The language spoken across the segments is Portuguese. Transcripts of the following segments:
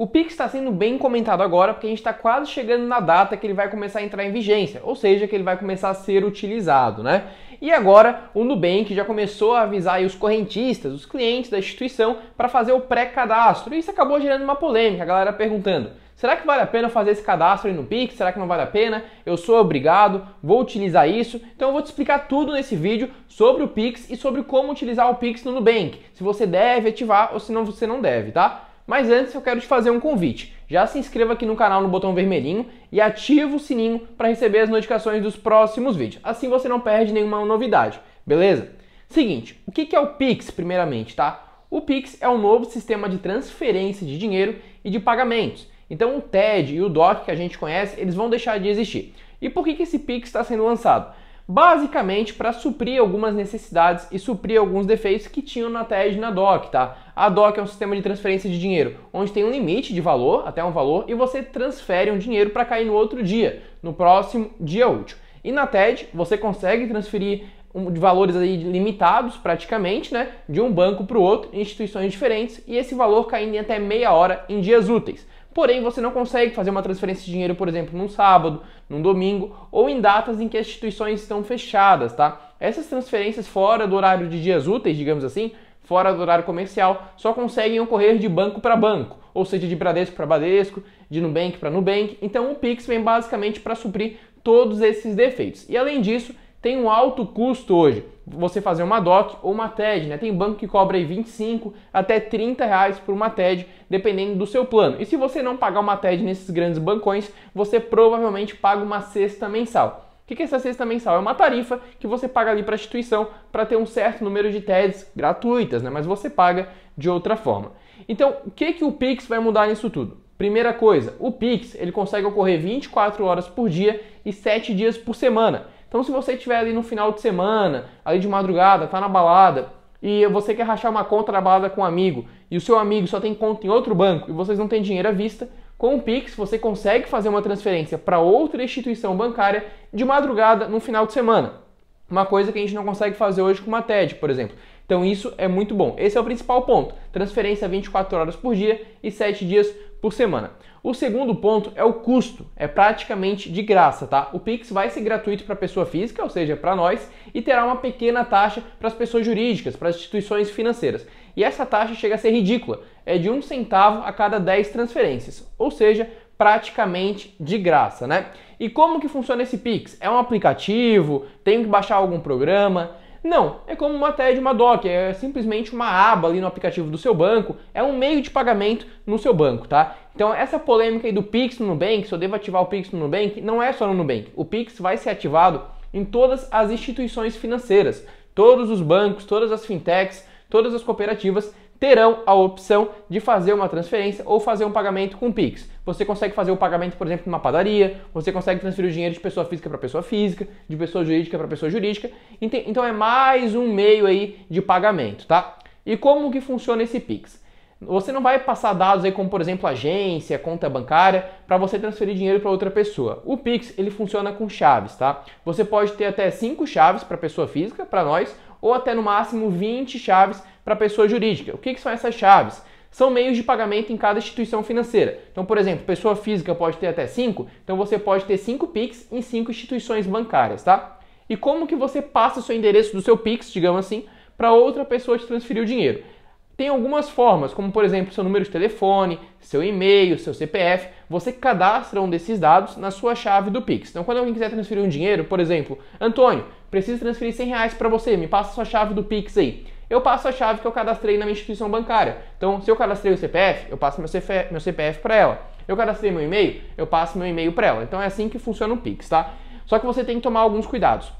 O PIX está sendo bem comentado agora porque a gente está quase chegando na data que ele vai começar a entrar em vigência, ou seja, que ele vai começar a ser utilizado, né? E agora o Nubank já começou a avisar os correntistas, os clientes da instituição, para fazer o pré-cadastro. E isso acabou gerando uma polêmica, a galera perguntando: será que vale a pena fazer esse cadastro aí no Pix? Será que não vale a pena? Eu sou obrigado, vou utilizar isso. Então eu vou te explicar tudo nesse vídeo sobre o Pix e sobre como utilizar o Pix no Nubank. Se você deve ativar ou se não você não deve, tá? Mas antes eu quero te fazer um convite. Já se inscreva aqui no canal no botão vermelhinho e ativa o sininho para receber as notificações dos próximos vídeos. Assim você não perde nenhuma novidade, beleza? Seguinte, o que é o Pix primeiramente, tá? O Pix é um novo sistema de transferência de dinheiro e de pagamentos. Então o TED e o DOC que a gente conhece, eles vão deixar de existir. E por que, que esse Pix está sendo lançado? basicamente para suprir algumas necessidades e suprir alguns defeitos que tinham na TED e na DOC, tá? A DOC é um sistema de transferência de dinheiro, onde tem um limite de valor, até um valor, e você transfere um dinheiro para cair no outro dia, no próximo dia útil. E na TED, você consegue transferir de valores aí limitados praticamente, né, de um banco para o outro, instituições diferentes, e esse valor caindo em até meia hora em dias úteis. Porém, você não consegue fazer uma transferência de dinheiro, por exemplo, num sábado, num domingo ou em datas em que as instituições estão fechadas, tá? Essas transferências fora do horário de dias úteis, digamos assim, fora do horário comercial, só conseguem ocorrer de banco para banco, ou seja, de Bradesco para Bradesco, de Nubank para Nubank. Então o Pix vem basicamente para suprir todos esses defeitos. E além disso, tem um alto custo hoje você fazer uma DOC ou uma TED, né? Tem banco que cobra aí 25 até 30 reais por uma TED, dependendo do seu plano. E se você não pagar uma TED nesses grandes bancões, você provavelmente paga uma cesta mensal. O que é essa cesta mensal? É uma tarifa que você paga ali para a instituição para ter um certo número de TEDs gratuitas, né? mas você paga de outra forma. Então, o que, que o Pix vai mudar nisso tudo? Primeira coisa, o Pix ele consegue ocorrer 24 horas por dia e 7 dias por semana. Então, se você estiver ali no final de semana, ali de madrugada, tá na balada, e você quer rachar uma conta na balada com um amigo, e o seu amigo só tem conta em outro banco, e vocês não têm dinheiro à vista, com o Pix você consegue fazer uma transferência para outra instituição bancária de madrugada no final de semana. Uma coisa que a gente não consegue fazer hoje com uma TED, por exemplo. Então isso é muito bom. Esse é o principal ponto. Transferência 24 horas por dia e 7 dias por semana. O segundo ponto é o custo. É praticamente de graça, tá? O Pix vai ser gratuito para pessoa física, ou seja, para nós, e terá uma pequena taxa para as pessoas jurídicas, para as instituições financeiras. E essa taxa chega a ser ridícula. É de um centavo a cada 10 transferências, ou seja, praticamente de graça, né? E como que funciona esse Pix? É um aplicativo? Tem que baixar algum programa? Não, é como uma TED, uma DOC, é simplesmente uma aba ali no aplicativo do seu banco, é um meio de pagamento no seu banco, tá? Então essa polêmica aí do Pix no Nubank, se eu devo ativar o Pix no Nubank, não é só no Nubank. O Pix vai ser ativado em todas as instituições financeiras, todos os bancos, todas as fintechs, todas as cooperativas terão a opção de fazer uma transferência ou fazer um pagamento com Pix. Você consegue fazer o pagamento, por exemplo, numa padaria, você consegue transferir o dinheiro de pessoa física para pessoa física, de pessoa jurídica para pessoa jurídica. Então é mais um meio aí de pagamento, tá? E como que funciona esse Pix? Você não vai passar dados aí como, por exemplo, agência, conta bancária, para você transferir dinheiro para outra pessoa. O Pix, ele funciona com chaves, tá? Você pode ter até 5 chaves para pessoa física, para nós, ou até no máximo 20 chaves para a pessoa jurídica. O que, que são essas chaves? São meios de pagamento em cada instituição financeira. Então, por exemplo, pessoa física pode ter até 5, então você pode ter 5 PIX em 5 instituições bancárias, tá? E como que você passa o seu endereço do seu PIX, digamos assim, para outra pessoa te transferir o dinheiro? Tem algumas formas, como por exemplo seu número de telefone, seu e-mail, seu CPF. Você cadastra um desses dados na sua chave do Pix. Então, quando alguém quiser transferir um dinheiro, por exemplo, Antônio, preciso transferir 100 reais para você, me passa a sua chave do Pix aí eu passo a chave que eu cadastrei na minha instituição bancária. Então, se eu cadastrei o CPF, eu passo meu CPF, meu CPF para ela. Eu cadastrei meu e-mail, eu passo meu e-mail para ela. Então, é assim que funciona o Pix, tá? Só que você tem que tomar alguns cuidados.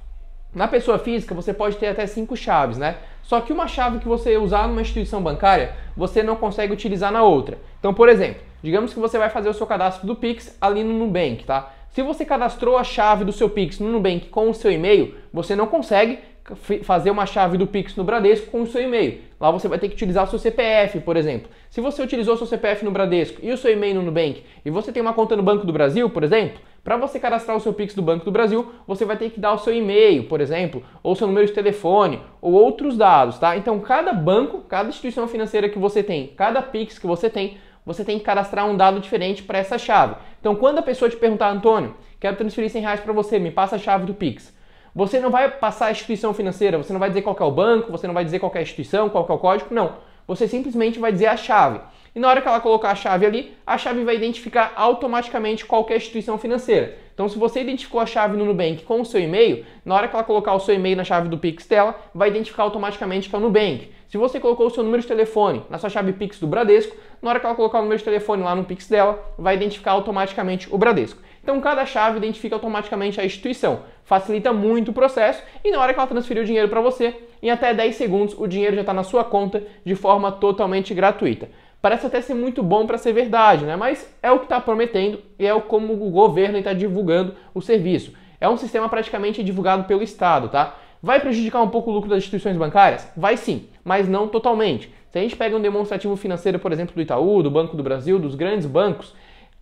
Na pessoa física, você pode ter até cinco chaves, né? Só que uma chave que você usar numa instituição bancária, você não consegue utilizar na outra. Então, por exemplo, digamos que você vai fazer o seu cadastro do Pix ali no Nubank, tá? Se você cadastrou a chave do seu Pix no Nubank com o seu e-mail, você não consegue fazer uma chave do Pix no Bradesco com o seu e-mail. Lá você vai ter que utilizar o seu CPF, por exemplo. Se você utilizou o seu CPF no Bradesco e o seu e-mail no Nubank, e você tem uma conta no Banco do Brasil, por exemplo, para você cadastrar o seu Pix do Banco do Brasil, você vai ter que dar o seu e-mail, por exemplo, ou seu número de telefone, ou outros dados, tá? Então, cada banco, cada instituição financeira que você tem, cada Pix que você tem, você tem que cadastrar um dado diferente para essa chave. Então, quando a pessoa te perguntar, Antônio, quero transferir 100 reais para você, me passa a chave do Pix você não vai passar a instituição financeira, você não vai dizer qual é o banco, você não vai dizer qual é a instituição, qual é o código, não. Você simplesmente vai dizer a chave. E na hora que ela colocar a chave ali, a chave vai identificar automaticamente qualquer é instituição financeira. Então, se você identificou a chave no Nubank com o seu e-mail, na hora que ela colocar o seu e-mail na chave do Pix dela, vai identificar automaticamente que é o Nubank. Se você colocou o seu número de telefone na sua chave Pix do Bradesco, na hora que ela colocar o número de telefone lá no Pix dela, vai identificar automaticamente o Bradesco. Então, cada chave identifica automaticamente a instituição facilita muito o processo e na hora que ela transferir o dinheiro para você, em até 10 segundos o dinheiro já está na sua conta de forma totalmente gratuita. Parece até ser muito bom para ser verdade, né? Mas é o que está prometendo e é como o governo está divulgando o serviço. É um sistema praticamente divulgado pelo Estado, tá? Vai prejudicar um pouco o lucro das instituições bancárias? Vai sim, mas não totalmente. Se a gente pega um demonstrativo financeiro, por exemplo, do Itaú, do Banco do Brasil, dos grandes bancos,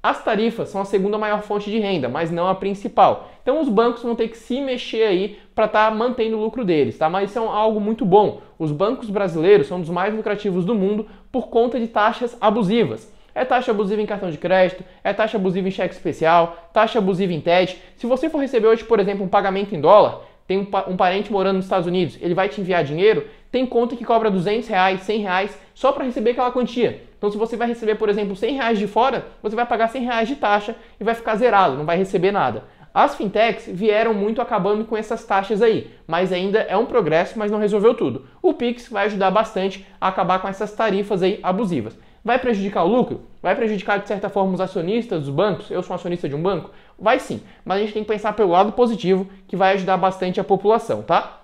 as tarifas são a segunda maior fonte de renda, mas não a principal. Então os bancos vão ter que se mexer aí para estar tá mantendo o lucro deles, tá? Mas isso é algo muito bom. Os bancos brasileiros são dos mais lucrativos do mundo por conta de taxas abusivas. É taxa abusiva em cartão de crédito, é taxa abusiva em cheque especial, taxa abusiva em TED. Se você for receber hoje, por exemplo, um pagamento em dólar, tem um, um, parente morando nos Estados Unidos, ele vai te enviar dinheiro, tem conta que cobra 200 reais, 100 reais, só para receber aquela quantia. Então, se você vai receber, por exemplo, 100 reais de fora, você vai pagar 100 reais de taxa e vai ficar zerado, não vai receber nada. As fintechs vieram muito acabando com essas taxas aí, mas ainda é um progresso, mas não resolveu tudo. O Pix vai ajudar bastante a acabar com essas tarifas aí abusivas. Vai prejudicar o lucro? Vai prejudicar de certa forma os acionistas dos bancos? Eu sou um acionista de um banco? Vai sim, mas a gente tem que pensar pelo lado positivo que vai ajudar bastante a população, tá?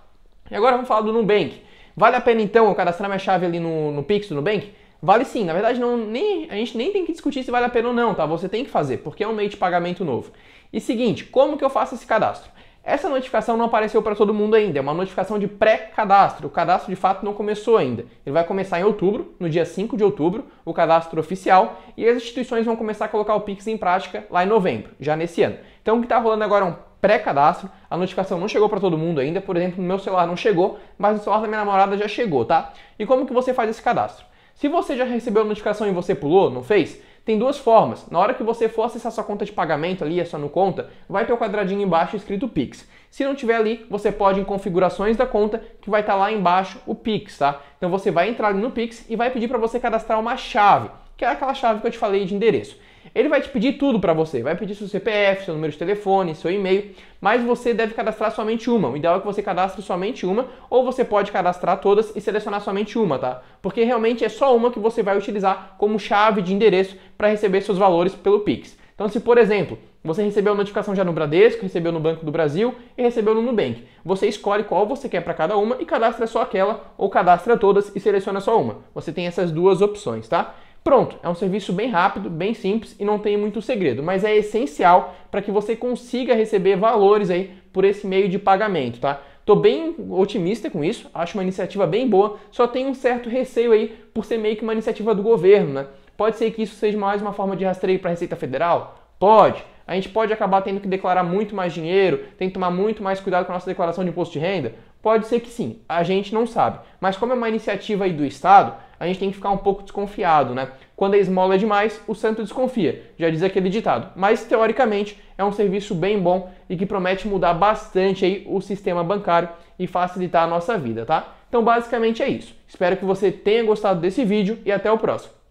E agora vamos falar do Nubank. Vale a pena então eu cadastrar minha chave ali no, no Pix do Nubank? Vale sim, na verdade não, nem, a gente nem tem que discutir se vale a pena ou não, tá? Você tem que fazer, porque é um meio de pagamento novo. E seguinte, como que eu faço esse cadastro? Essa notificação não apareceu para todo mundo ainda, é uma notificação de pré-cadastro. O cadastro de fato não começou ainda. Ele vai começar em outubro, no dia 5 de outubro, o cadastro oficial, e as instituições vão começar a colocar o Pix em prática lá em novembro, já nesse ano. Então o que está rolando agora é um pré-cadastro, a notificação não chegou para todo mundo ainda, por exemplo, no meu celular não chegou, mas no celular da minha namorada já chegou, tá? E como que você faz esse cadastro? Se você já recebeu a notificação e você pulou, não fez, tem duas formas. Na hora que você for acessar sua conta de pagamento ali, a sua no conta, vai ter o quadradinho embaixo escrito Pix. Se não tiver ali, você pode em configurações da conta, que vai estar tá lá embaixo o Pix, tá? Então você vai entrar ali no Pix e vai pedir para você cadastrar uma chave, que é aquela chave que eu te falei de endereço. Ele vai te pedir tudo para você, vai pedir seu CPF, seu número de telefone, seu e-mail, mas você deve cadastrar somente uma. O ideal é que você cadastre somente uma, ou você pode cadastrar todas e selecionar somente uma, tá? Porque realmente é só uma que você vai utilizar como chave de endereço para receber seus valores pelo Pix. Então, se por exemplo, você recebeu a notificação já no Bradesco, recebeu no Banco do Brasil e recebeu no Nubank. Você escolhe qual você quer para cada uma e cadastra só aquela ou cadastra todas e seleciona só uma. Você tem essas duas opções, tá? Pronto, é um serviço bem rápido, bem simples e não tem muito segredo, mas é essencial para que você consiga receber valores aí por esse meio de pagamento, tá? Tô bem otimista com isso, acho uma iniciativa bem boa, só tenho um certo receio aí por ser meio que uma iniciativa do governo, né? Pode ser que isso seja mais uma forma de rastreio para a Receita Federal? Pode. A gente pode acabar tendo que declarar muito mais dinheiro, tem que tomar muito mais cuidado com a nossa declaração de imposto de renda? Pode ser que sim, a gente não sabe. Mas como é uma iniciativa aí do Estado, a gente tem que ficar um pouco desconfiado, né? Quando a esmola é demais, o santo desconfia, já diz aquele ditado. Mas teoricamente é um serviço bem bom e que promete mudar bastante aí o sistema bancário e facilitar a nossa vida, tá? Então basicamente é isso. Espero que você tenha gostado desse vídeo e até o próximo.